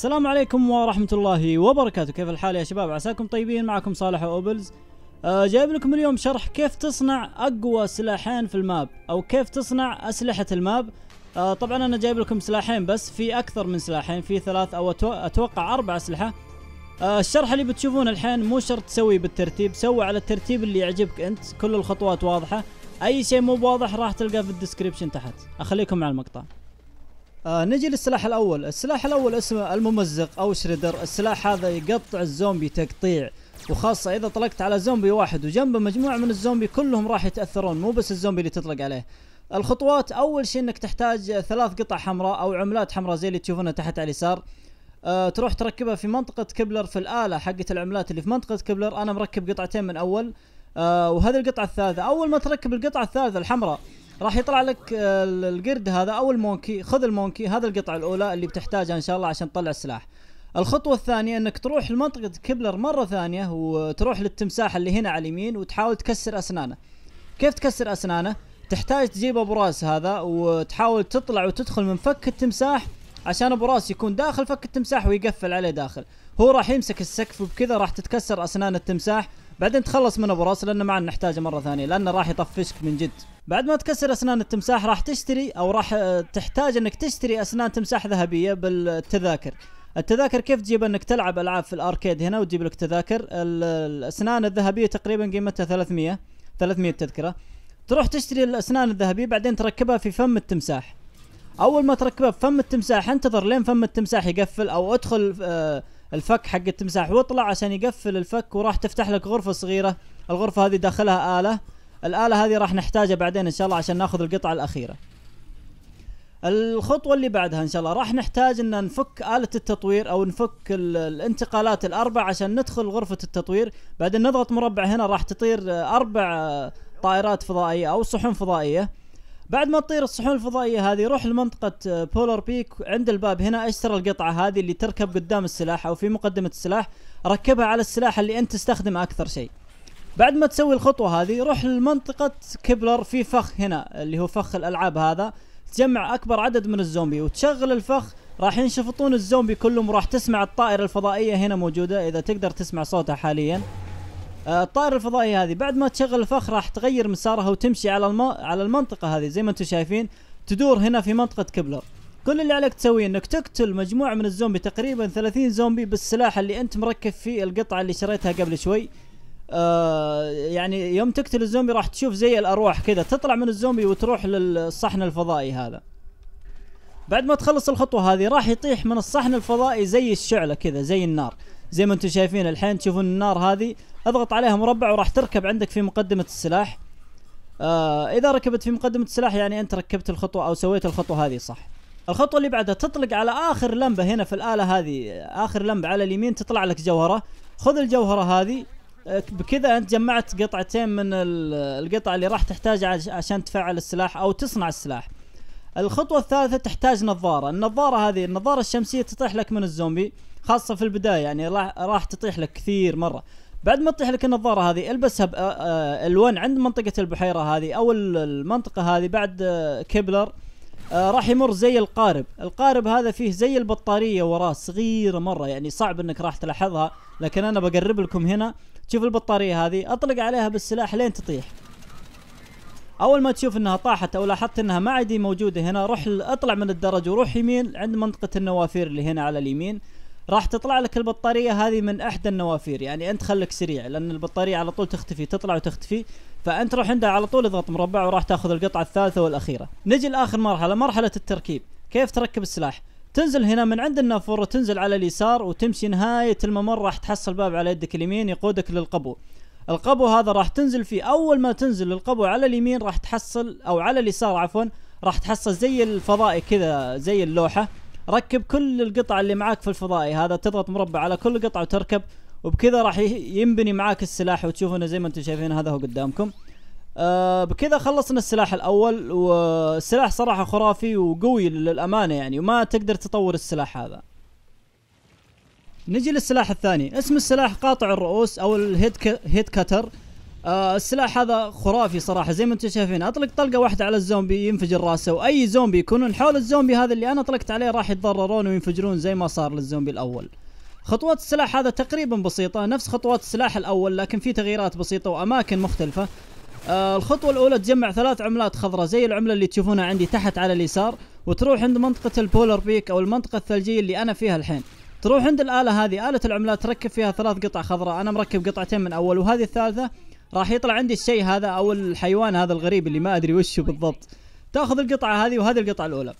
السلام عليكم ورحمة الله وبركاته كيف الحال يا شباب عساكم طيبين معكم صالح أوبلز آه جايب لكم اليوم شرح كيف تصنع أقوى سلاحين في الماب أو كيف تصنع أسلحة الماب آه طبعا أنا جايب لكم سلاحين بس في أكثر من سلاحين في ثلاث أو أتوقع أربع أسلحة آه الشرح اللي بتشوفونه الحين مو شرط تسوي بالترتيب سوي على الترتيب اللي يعجبك أنت كل الخطوات واضحة أي شيء مو واضح راح تلقاه في الديسكريبشن تحت أخليكم مع المقطع آه نجي للسلاح الاول السلاح الاول اسمه الممزق او شريدر السلاح هذا يقطع الزومبي تقطيع وخاصة إذا طلقت على زومبي واحد وجنبه مجموعة من الزومبي كلهم راح يتأثرون مو بس الزومبي اللي تطلق عليه الخطوات أول شيء أنك تحتاج ثلاث قطع حمراء أو عملات حمراء زي اللي تشوفونها تحت على اليسار أه تروح تركبها في منطقة كبلر في الآلة حقت العملات اللي في منطقة كبلر أنا مركب قطعتين من أول أه وهذه القطعة الثالثة أول ما تركب القطعة الثالثة الحمراء راح يطلع لك آه، القرد هذا او المونكي خذ المونكي هذا القطعه الاولى اللي بتحتاجها ان شاء الله عشان تطلع السلاح الخطوة الثانية انك تروح لمنطقة كبلر مرة ثانية وتروح للتمساح اللي هنا على اليمين وتحاول تكسر اسنانه. كيف تكسر اسنانه؟ تحتاج تجيب ابو راس هذا وتحاول تطلع وتدخل من فك التمساح عشان ابو راس يكون داخل فك التمساح ويقفل عليه داخل. هو راح يمسك السقف وبكذا راح تتكسر اسنان التمساح بعدين تخلص من ابو راس لانه ما عاد نحتاجه مره ثانيه لانه راح يطفشك من جد بعد ما تكسر اسنان التمساح راح تشتري او راح آه، تحتاج انك تشتري اسنان تمساح ذهبيه بالتذاكر التذاكر كيف تجيب انك تلعب العاب في الاركيد هنا وتجيب لك تذاكر الاسنان الذهبيه تقريبا قيمتها 300 300 تذكره تروح تشتري الاسنان الذهبيه بعدين تركبها في فم التمساح اول ما تركبها في فم التمساح انتظر لين فم التمساح يقفل او ادخل آه الفك حق التمساح واطلع عشان يقفل الفك وراح تفتح لك غرفه صغيره الغرفه هذه داخلها اله الاله هذه راح نحتاجها بعدين ان شاء الله عشان ناخذ القطعه الاخيره الخطوه اللي بعدها ان شاء الله راح نحتاج ان نفك اله التطوير او نفك الانتقالات الاربع عشان ندخل غرفه التطوير بعدين نضغط مربع هنا راح تطير اربع طائرات فضائيه او صحون فضائيه بعد ما تطير الصحون الفضائيه هذه روح لمنطقه بولر آه، بيك عند الباب هنا اشترى القطعه هذه اللي تركب قدام السلاح او في مقدمه السلاح ركبها على السلاح اللي انت تستخدمه اكثر شيء بعد ما تسوي الخطوه هذه روح لمنطقه كبلر في فخ هنا اللي هو فخ الالعاب هذا تجمع اكبر عدد من الزومبي وتشغل الفخ راح ينشفطون الزومبي كلهم وراح تسمع الطائره الفضائيه هنا موجوده اذا تقدر تسمع صوتها حاليا آه، الطائرة الفضائية هذه بعد ما تشغل الفخ راح تغير مسارها وتمشي على الم... على المنطقة هذه زي ما انتم شايفين تدور هنا في منطقة كبلر كل اللي عليك تسويه انك تقتل مجموعة من الزومبي تقريبا 30 زومبي بالسلاح اللي انت مركب فيه القطعة اللي شريتها قبل شوي آه يعني يوم تقتل الزومبي راح تشوف زي الارواح كذا تطلع من الزومبي وتروح للصحن الفضائي هذا بعد ما تخلص الخطوة هذه راح يطيح من الصحن الفضائي زي الشعلة كذا زي النار زي ما انتم شايفين الحين تشوفون النار هذه اضغط عليها مربع وراح تركب عندك في مقدمه السلاح آه اذا ركبت في مقدمه السلاح يعني انت ركبت الخطوه او سويت الخطوه هذه صح الخطوه اللي بعدها تطلق على اخر لمبه هنا في الاله هذه اخر لمبه على اليمين تطلع لك جوهره خذ الجوهره هذه آه، بكذا انت جمعت قطعتين من القطع اللي راح تحتاجها عشان تفعل السلاح او تصنع السلاح الخطوة الثالثة تحتاج نظارة النظارة هذه النظارة الشمسية تطيح لك من الزومبي خاصة في البداية يعني راح, راح تطيح لك كثير مرة بعد ما تطيح لك النظارة هذه البسها آه، آه، الون عند منطقة البحيرة هذه أو المنطقة هذه بعد آه، كبلر راح يمر زي القارب القارب هذا فيه زي البطارية وراه صغيرة مرة يعني صعب انك راح تلاحظها لكن انا بقرب لكم هنا شوف البطارية هذه اطلق عليها بالسلاح لين تطيح اول ما تشوف انها طاحت او لاحظت انها ما عاد موجوده هنا روح اطلع من الدرج وروح يمين عند منطقه النوافير اللي هنا على اليمين راح تطلع لك البطاريه هذه من احدى النوافير يعني انت خليك سريع لان البطاريه على طول تختفي تطلع وتختفي فانت روح عندها على طول اضغط مربع وراح تاخذ القطعه الثالثه والاخيره نجي لاخر مرحله مرحله التركيب كيف تركب السلاح تنزل هنا من عند النافوره تنزل على اليسار وتمشي نهايه الممر راح تحصل باب على يدك اليمين يقودك للقبو القبو هذا راح تنزل فيه اول ما تنزل القبو على اليمين راح تحصل او على اليسار عفوا راح تحصل زي الفضائي كذا زي اللوحه ركب كل القطع اللي معاك في الفضائي هذا تضغط مربع على كل قطعه وتركب وبكذا راح ينبني معاك السلاح وتشوفونه زي ما انتم شايفين هذا هو قدامكم آه بكذا خلصنا السلاح الاول والسلاح صراحه خرافي وقوي للامانه يعني وما تقدر تطور السلاح هذا نجي للسلاح الثاني اسم السلاح قاطع الرؤوس او الهيد ك... هيد كاتر آه السلاح هذا خرافي صراحه زي ما انتم شايفين اطلق طلقه واحده على الزومبي ينفجر راسه واي زومبي يكونون حول الزومبي هذا اللي انا طلقت عليه راح يتضررون وينفجرون زي ما صار للزومبي الاول خطوات السلاح هذا تقريبا بسيطه نفس خطوات السلاح الاول لكن في تغييرات بسيطه واماكن مختلفه آه الخطوه الاولى تجمع ثلاث عملات خضراء زي العمله اللي تشوفونها عندي تحت على اليسار وتروح عند منطقه البولر بيك او المنطقه الثلجيه اللي انا فيها الحين تروح عند الاله هذه اله العملات تركب فيها ثلاث قطع خضراء انا مركب قطعتين من اول وهذه الثالثه راح يطلع عندي الشيء هذا او الحيوان هذا الغريب اللي ما ادري وش بالضبط تاخذ القطعه هذه وهذه القطعه الاولى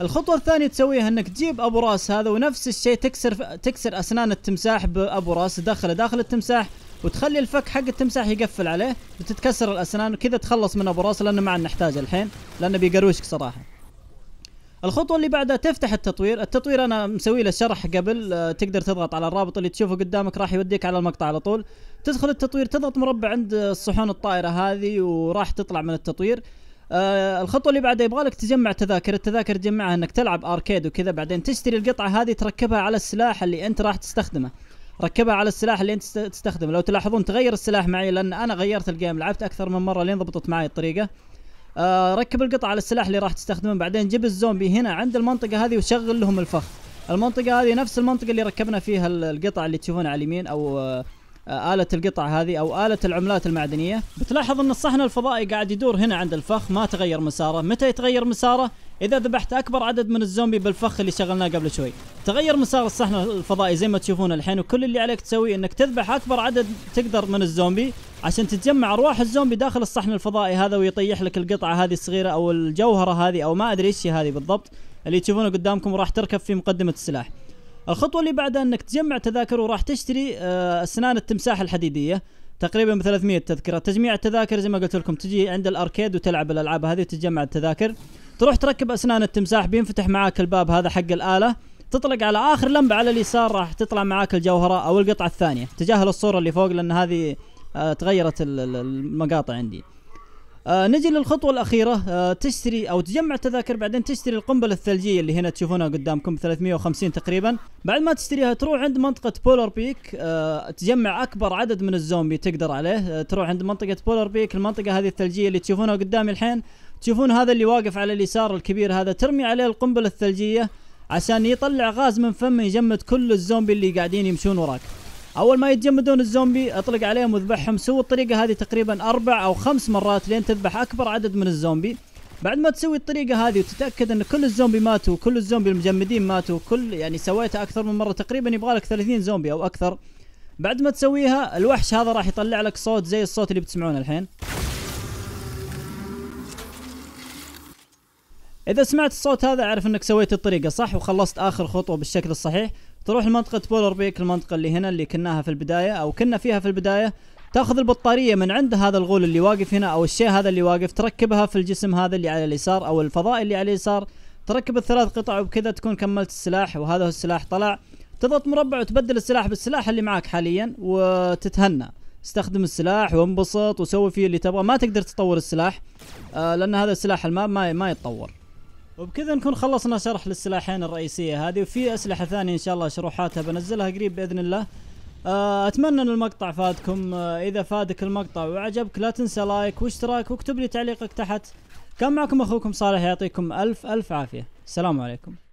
الخطوه الثانيه تسويها انك تجيب ابو راس هذا ونفس الشيء تكسر ف... تكسر اسنان التمساح بابو راس تدخله داخل التمساح وتخلي الفك حق التمساح يقفل عليه وتتكسر الاسنان وكذا تخلص من ابو راس لانه ما عاد نحتاجه الحين لانه بيقروشك صراحه الخطوه اللي بعدها تفتح التطوير التطوير انا مسوي له شرح قبل آه، تقدر تضغط على الرابط اللي تشوفه قدامك راح يوديك على المقطع على طول تدخل التطوير تضغط مربع عند الصحون الطائره هذه وراح تطلع من التطوير آه الخطوه اللي بعدها يبغالك تجمع تذاكر التذاكر تجمعها انك تلعب اركيد وكذا بعدين تشتري القطعه هذه تركبها على السلاح اللي انت راح تستخدمه ركبها على السلاح اللي انت تستخدمه لو تلاحظون تغير السلاح معي لان انا غيرت الجيم لعبت اكثر من مره لين ضبطت معي الطريقه آه، ركب القطع على السلاح اللي راح تستخدمه بعدين جيب الزومبي هنا عند المنطقه هذه وشغل لهم الفخ المنطقه هذه نفس المنطقه اللي ركبنا فيها القطع اللي تشوفونها على اليمين او آه، آه، آلة القطع هذه أو آلة العملات المعدنية بتلاحظ أن الصحن الفضائي قاعد يدور هنا عند الفخ ما تغير مساره متى يتغير مساره إذا ذبحت أكبر عدد من الزومبي بالفخ اللي شغلناه قبل شوي تغير مسار الصحن الفضائي زي ما تشوفون الحين وكل اللي عليك تسويه أنك تذبح أكبر عدد تقدر من الزومبي عشان تتجمع ارواح الزومبي داخل الصحن الفضائي هذا ويطيح لك القطعه هذه الصغيره او الجوهره هذه او ما ادري ايش هذه بالضبط اللي تشوفونه قدامكم وراح تركب في مقدمه السلاح. الخطوه اللي بعدها انك تجمع تذاكر وراح تشتري آه، اسنان التمساح الحديديه تقريبا ب 300 تذكره، تجميع التذاكر زي ما قلت لكم تجي عند الاركيد وتلعب الالعاب هذه وتجمع التذاكر. تروح تركب اسنان التمساح بينفتح معاك الباب هذا حق الاله تطلق على اخر لمبه على اليسار راح تطلع معاك الجوهره او القطعه الثانيه، تجاهل الصوره اللي فوق لان هذه آه، تغيرت المقاطع عندي آه نجي للخطوه الاخيره آه تشتري او تجمع التذاكر بعدين تشتري القنبله الثلجيه اللي هنا تشوفونها قدامكم 350 تقريبا بعد ما تشتريها تروح عند منطقه بولر بيك آه تجمع اكبر عدد من الزومبي تقدر عليه آه تروح عند منطقه بولر بيك المنطقه هذه الثلجيه اللي تشوفونها قدامي الحين تشوفون هذا اللي واقف على اليسار الكبير هذا ترمي عليه القنبله الثلجيه عشان يطلع غاز من فمه يجمد كل الزومبي اللي قاعدين يمشون وراك اول ما يتجمدون الزومبي اطلق عليهم واذبحهم سوي الطريقه هذه تقريبا اربع او خمس مرات لين تذبح اكبر عدد من الزومبي بعد ما تسوي الطريقه هذه وتتاكد ان كل الزومبي ماتوا كل الزومبي المجمدين ماتوا كل يعني سويتها اكثر من مره تقريبا يبغى لك 30 زومبي او اكثر بعد ما تسويها الوحش هذا راح يطلع لك صوت زي الصوت اللي بتسمعونه الحين اذا سمعت الصوت هذا اعرف انك سويت الطريقه صح وخلصت اخر خطوه بالشكل الصحيح تروح لمنطقه بولر بيك المنطقه اللي هنا اللي كناها في البدايه او كنا فيها في البدايه تاخذ البطاريه من عند هذا الغول اللي واقف هنا او الشيء هذا اللي واقف تركبها في الجسم هذا اللي على اليسار او الفضاء اللي على اليسار تركب الثلاث قطع وبكذا تكون كملت السلاح وهذا هو السلاح طلع تضغط مربع وتبدل السلاح بالسلاح اللي معك حاليا وتتهنى استخدم السلاح وانبسط وسوي فيه اللي تبغى ما تقدر تطور السلاح آه لان هذا السلاح الماب ما ما يتطور وبكذا نكون خلصنا شرح للسلاحين الرئيسية هذه وفي أسلحة ثانية إن شاء الله شروحاتها بنزلها قريب بإذن الله آه، أتمنى أن المقطع فادكم آه، إذا فادك المقطع وعجبك لا تنسى لايك واشتراك واكتب لي تعليقك تحت كان معكم أخوكم صالح يعطيكم ألف ألف عافية السلام عليكم